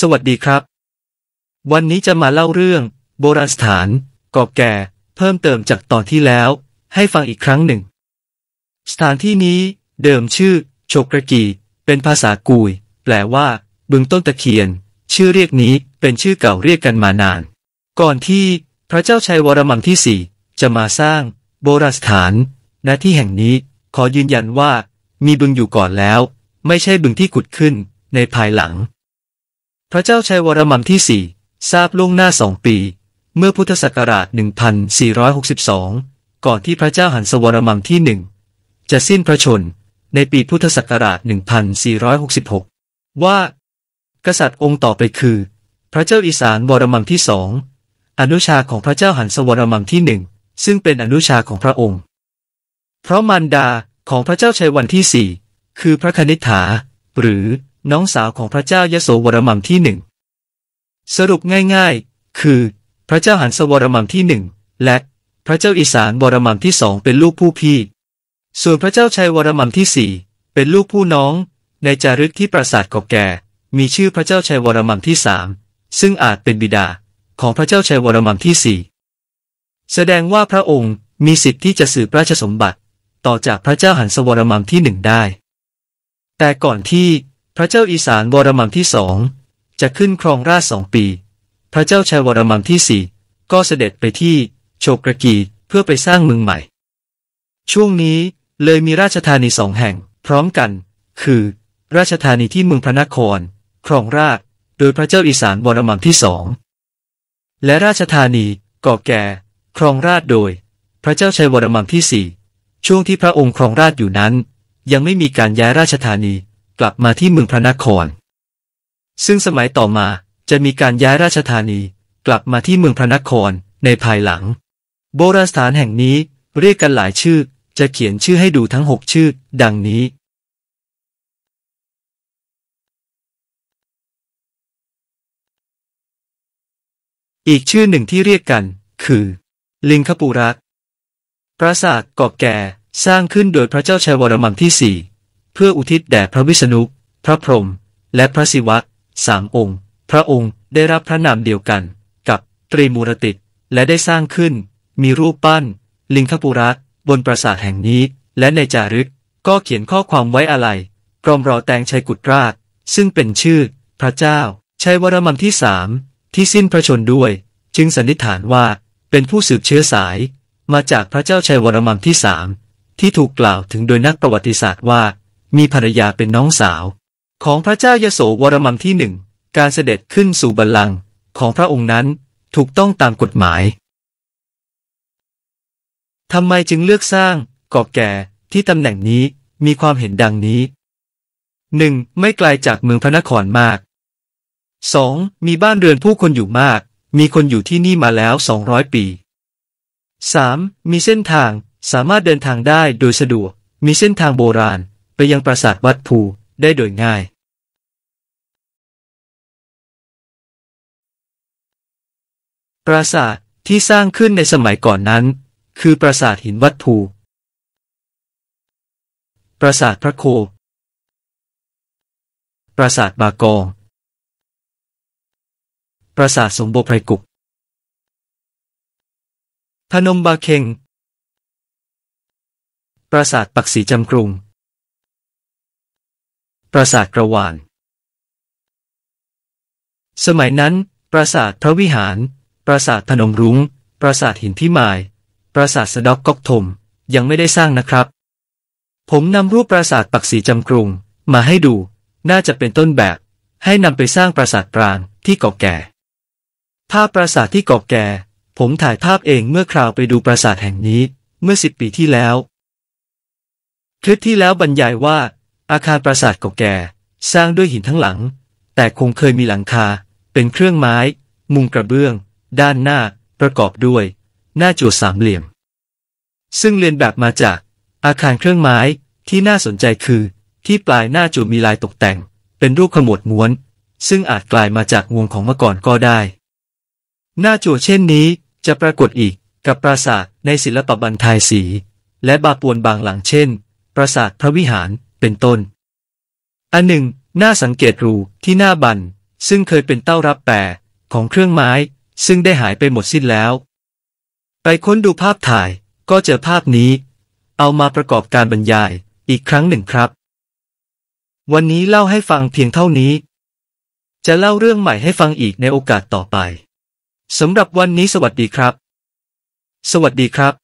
สวัสดีครับ วันนี้จะมาเล่าเรื่อง โบราณสถาน กอบแก่ เพิ่มเติมจากตอนที่แล้ว ให้ฟังอีกครั้งหนึ่ง สถานที่นี้เดิมชื่อ โชกระกีเป็นภาษากุย แปลว่า บึงต้นตะเคียน ชื่อเรียกนี้เป็นชื่อเก่าเรียกกันมานาน ก่อนที่ พระเจ้าชัยวรมันที่สี่จะมาสร้าง โบราณสถานณที่แห่งนี้ ขอยืนยันว่า มีบึงอยู่ก่อนแล้ว ไม่ใช่บึงที่ขุดขึ้นในภายหลังพระเจ้าชัยวรมันที่สี่ทราบล่วงหน้าสองปี เมื่อพุทธศักราช 1462 ก่อนที่พระเจ้าหันสวรมังที่หนึ่งจะสิ้นพระชนในปีพุทธศักราช 1466 ว่า กษัตริย์องค์ต่อไปคือ พระเจ้าอีสานวรมังที่สองอนุชาของพระเจ้าหันสวรมังที่หนึ่งซึ่งเป็นอนุชาของพระองค์ เพราะมารดาของพระเจ้าชัยวันที่สี่คือพระคณิษฐา หรือน้องสาวของพระเจ้ายโสวรมัมที่หนึ่งสรุปง่ายๆ คือ พระเจ้าหันสวรมัมที่หนึ่งและพระเจ้าอิสานวรมัมที่สองเป็นลูกผู้พี่ ส่วนพระเจ้าชัยวรมัมที่สี่เป็นลูกผู้น้อง ในจารึกที่ปราสาทกอบแก่มีชื่อพระเจ้าชัยวรมัมที่สามซึ่งอาจเป็นบิดาของพระเจ้าชัยวรมัมที่สี่แสดงว่าพระองค์มีสิทธิ์ที่จะสืบราชสมบัติ ต่อจากพระเจ้าหันสวรมัมที่หนึ่งได้ แต่ก่อนที่พระเจ้าอีสานวรมังที่สองจะขึ้นครองราชสองปี พระเจ้าชายวรมังที่สี่ก็เสด็จไปที่ โชกระกีเพื่อไปสร้างเมืองใหม่ ช่วงนี้เลยมีราชธานีสองแห่ง พร้อมกัน คือ ราชธานีที่เมืองพระนคร ครองราชโดยพระเจ้าอีสานวรมังที่สอง และราชธานีก่อแก่ครองราชโดย พระเจ้าชัยวรมังที่สี่ช่วงที่พระองค์ครองราชอยู่นั้น ยังไม่มีการย้ายราชธานีกลับมาที่เมืองพระนคร ซึ่งสมัยต่อมาจะมีการย้ายราชธานีกลับมาที่เมืองพระนครในภายหลัง โบราณสถานแห่งนี้เรียกกันหลายชื่อ จะเขียนชื่อให้ดูทั้งหกชื่อ ดังนี้ อีกชื่อหนึ่งที่เรียกกันคือลิงคปุระ ปราสาทเกาะแก่สร้างขึ้นโดยพระเจ้าชัยวรมันที่สี่เพื่ออุทิศแด่พระวิษณุ พระพรหม และพระศิวะ สามองค์ พระองค์ได้รับพระนามเดียวกัน กับตรีมูรติและได้สร้างขึ้น มีรูปปั้น ลิงคปุระ บนปราสาทแห่งนี้ และในจารึกก็เขียนข้อความไว้อะไรกรมรอแตงชัยกุฎราชซึ่งเป็นชื่อ พระเจ้า ชัยวรมันที่สาม ที่สิ้นพระชนด้วยจึงสันนิษฐานว่าเป็นผู้สืบเชื้อสาย มาจากพระเจ้าชัยวรมันที่สามที่ถูกกล่าวถึงโดยนักประวัติศาสตร์ว่ามีภรรยาเป็นน้องสาว ของพระเจ้ายโสวรมังที่หนึ่ง การเสด็จขึ้นสู่บัลลังก์ของพระองค์นั้นถูกต้องตามกฎหมาย ทำไมจึงเลือกสร้างกอบแก่ที่ตำแหน่งนี้มีความเห็นดังนี้ 1. ไม่ไกลาจากเมืองพระนครมาก 2. มีบ้านเรือนผู้คนอยู่มาก มีคนอยู่ที่นี่มาแล้ว 200 ปี 3. มีเส้นทางสามารถเดินทางได้โดยสะดวกมีเส้นทางโบราณไปยังปราสาทวัดภูได้โดยง่าย ปราสาทที่สร้างขึ้นในสมัยก่อนนั้น คือปราสาทหินวัดภู ปราสาทพระโค ปราสาทบากองปราสาทสมบูรไพรกุกพนมบาเคง ปราสาทปักรีจำกรุงปราสาทกระวาน สมัยนั้น ปราสาทพระวิหาร ปราสาทพนมรุง้ง ปราสาทหินพิมาย ปราสาทสะดอกกอกทมยังไม่ได้สร้างนะครับ ผมนำรูปปราสาทปักสีจำกรุง มาให้ดู น่าจะเป็นต้นแบบ ให้นำไปสร้างปราสาทปรางที่เก่อแก่ ภาพปราสาทที่เก่อแก่ ผมถ่ายภาพเองเมื่อคราวไปดูปราสาทแห่งนี้เมื่อสิบปีที่แล้วคลิปที่แล้วบรรยายว่าอาคารปราสาทเก่าแก่ สร้างด้วยหินทั้งหลัง แต่คงเคยมีหลังคา เป็นเครื่องไม้ มุงกระเบื้อง ด้านหน้า ประกอบด้วย หน้าจั่วสามเหลี่ยม ซึ่งเรียนแบบมาจาก อาคารเครื่องไม้ที่น่าสนใจคือที่ปลายหน้าจั่วมีลายตกแต่ง เป็นรูปขมวดม้วน ซึ่งอาจกลายมาจากงวงของมาก่อนก็ได้ หน้าจั่วเช่นนี้จะปรากฏอีกกับปราสาทในศิลปบันทายสี และบาปวนบางหลังเช่น ปราสาทพระวิหารเป็นต้น อันหนึ่งหน้าสังเกตรูที่หน้าบัน ซึ่งเคยเป็นเต้ารับแปรของเครื่องไม้ ซึ่งได้หายไปหมดสิ้นแล้ว ไปค้นดูภาพถ่าย ก็เจอภาพนี้ เอามาประกอบการบรรยายอีกครั้งหนึ่งครับ วันนี้เล่าให้ฟังเพียงเท่านี้ จะเล่าเรื่องใหม่ให้ฟังอีกในโอกาสต่อไปสำหรับวันนี้สวัสดีครับ สวัสดีครับ